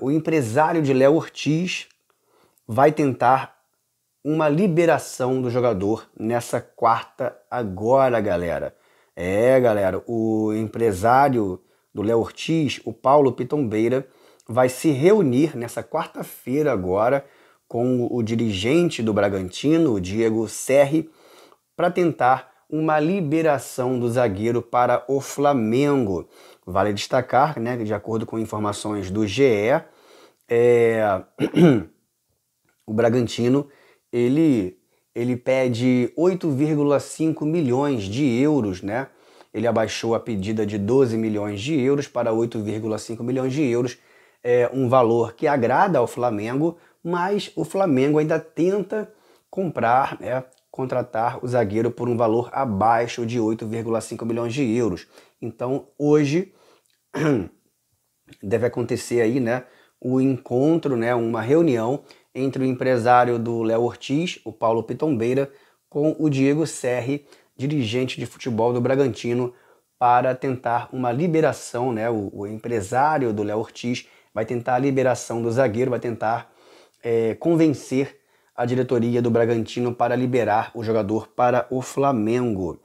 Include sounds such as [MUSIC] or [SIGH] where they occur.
o empresário de Léo Ortiz vai tentar uma liberação do jogador nessa quarta agora, galera. É, galera, o empresário do Léo Ortiz, o Paulo Pitombeira, vai se reunir nessa quarta-feira agora com o dirigente do Bragantino, o Diego Serri, para tentar uma liberação do zagueiro para o Flamengo. Vale destacar, né, de acordo com informações do GE, é... [CLEARS THROAT] o Bragantino ele, ele pede 8,5 milhões de euros, né? Ele abaixou a pedida de 12 milhões de euros para 8,5 milhões de euros, é um valor que agrada ao Flamengo, mas o Flamengo ainda tenta comprar né, contratar o zagueiro por um valor abaixo de 8,5 milhões de euros. Então, hoje [CLEARS THROAT] deve acontecer aí, né, o encontro, né, uma reunião entre o empresário do Léo Ortiz, o Paulo Pitombeira, com o Diego Serri, dirigente de futebol do Bragantino, para tentar uma liberação, né, o, o empresário do Léo Ortiz vai tentar a liberação do zagueiro, vai tentar é, convencer a diretoria do Bragantino para liberar o jogador para o Flamengo.